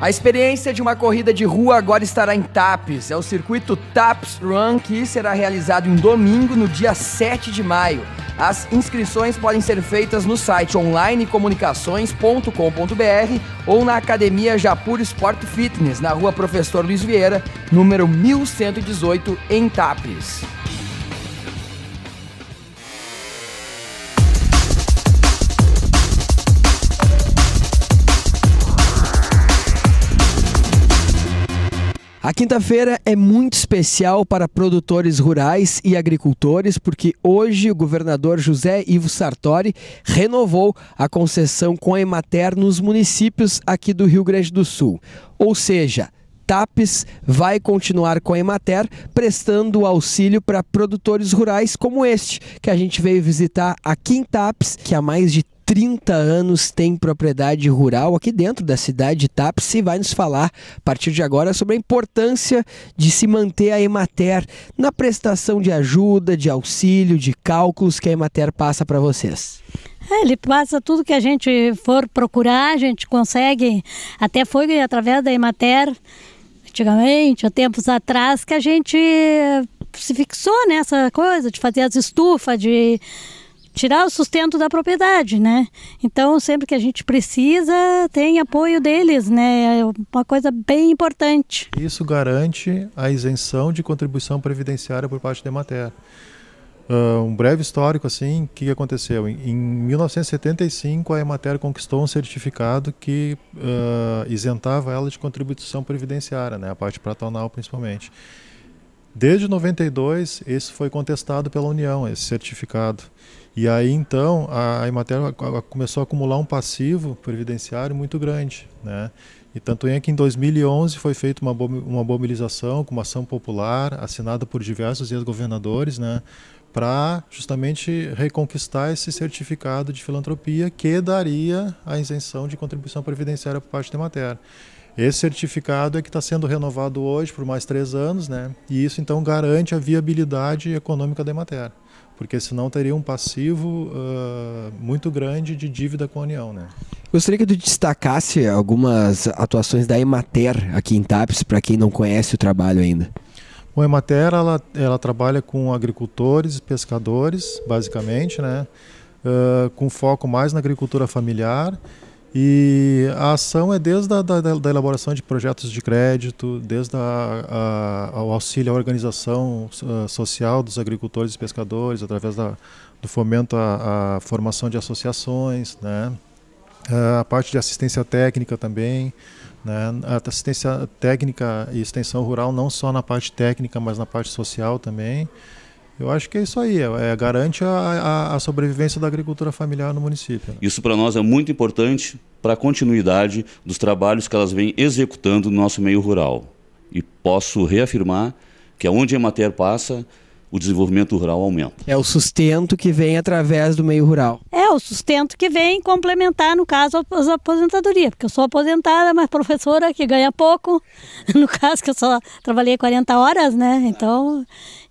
A experiência de uma corrida de rua agora estará em TAPS. É o circuito TAPS Run que será realizado em domingo, no dia 7 de maio. As inscrições podem ser feitas no site onlinecomunicações.com.br ou na Academia Japur Sport Fitness, na rua Professor Luiz Vieira, número 1118, em TAPS. A quinta-feira é muito especial para produtores rurais e agricultores, porque hoje o governador José Ivo Sartori renovou a concessão com a Emater nos municípios aqui do Rio Grande do Sul. Ou seja, TAPES vai continuar com a Emater prestando auxílio para produtores rurais como este, que a gente veio visitar aqui em TAPES, que há mais de 30 anos tem propriedade rural aqui dentro da cidade de Taps e vai nos falar a partir de agora sobre a importância de se manter a Emater na prestação de ajuda, de auxílio, de cálculos que a Emater passa para vocês. É, ele passa tudo que a gente for procurar, a gente consegue. Até foi através da Emater, antigamente, há tempos atrás, que a gente se fixou nessa coisa de fazer as estufas, de tirar o sustento da propriedade, né? Então, sempre que a gente precisa, tem apoio deles, né? É uma coisa bem importante. Isso garante a isenção de contribuição previdenciária por parte da Emater. Uh, um breve histórico assim, o que aconteceu? Em, em, 1975, a Emater conquistou um certificado que uh, isentava ela de contribuição previdenciária, né? a parte patronal principalmente. Desde 92, esse foi contestado pela União, esse certificado. E aí então a Emater começou a acumular um passivo previdenciário muito grande, né? E tanto é que em 2011 foi feita uma, uma mobilização com uma ação popular assinada por diversos ex-governadores, né? Para justamente reconquistar esse certificado de filantropia que daria a isenção de contribuição previdenciária por parte da Emater. Esse certificado é que está sendo renovado hoje por mais três anos, né? E isso então garante a viabilidade econômica da Emater, porque senão teria um passivo uh, muito grande de dívida com a União, né? Gostaria que tu destacasse algumas atuações da Emater aqui em Tapes para quem não conhece o trabalho ainda. Bom, a Emater ela, ela trabalha com agricultores, pescadores, basicamente, né? Uh, com foco mais na agricultura familiar e a ação é desde a da, da elaboração de projetos de crédito, desde a, a, o auxílio à organização eh, social dos agricultores e pescadores, através da, do fomento à, à formação de associações, né? Eh, a parte de assistência técnica também, né? a assistência técnica e extensão rural não só na parte técnica, mas na parte social também. Eu acho que é isso aí, é, é, garante a, a, a sobrevivência da agricultura familiar no município. Né? Isso para nós é muito importante para a continuidade dos trabalhos que elas vêm executando no nosso meio rural. E posso reafirmar que aonde a Emater passa, o desenvolvimento rural aumenta. É o sustento que vem através do meio rural. É o sustento que vem complementar, no caso, as aposentadorias, porque eu sou aposentada, mas professora que ganha pouco, no caso que eu só trabalhei 40 horas, né? Então,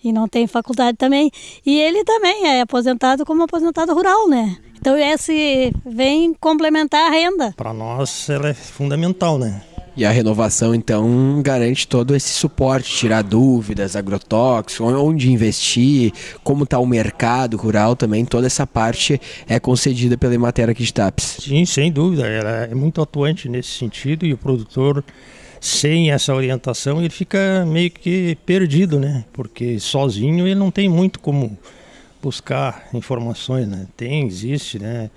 e não tem faculdade também. E ele também é aposentado como aposentado rural, né? Então, esse vem complementar a renda. Para nós, ela é fundamental, né? E a renovação, então, garante todo esse suporte, tirar dúvidas, agrotóxicos, onde investir, como está o mercado rural também, toda essa parte é concedida pela Emater aqui de Tapes. Sim, sem dúvida, ela é muito atuante nesse sentido e o produtor, sem essa orientação, ele fica meio que perdido, né? Porque sozinho ele não tem muito como buscar informações, né? Tem, existe, né?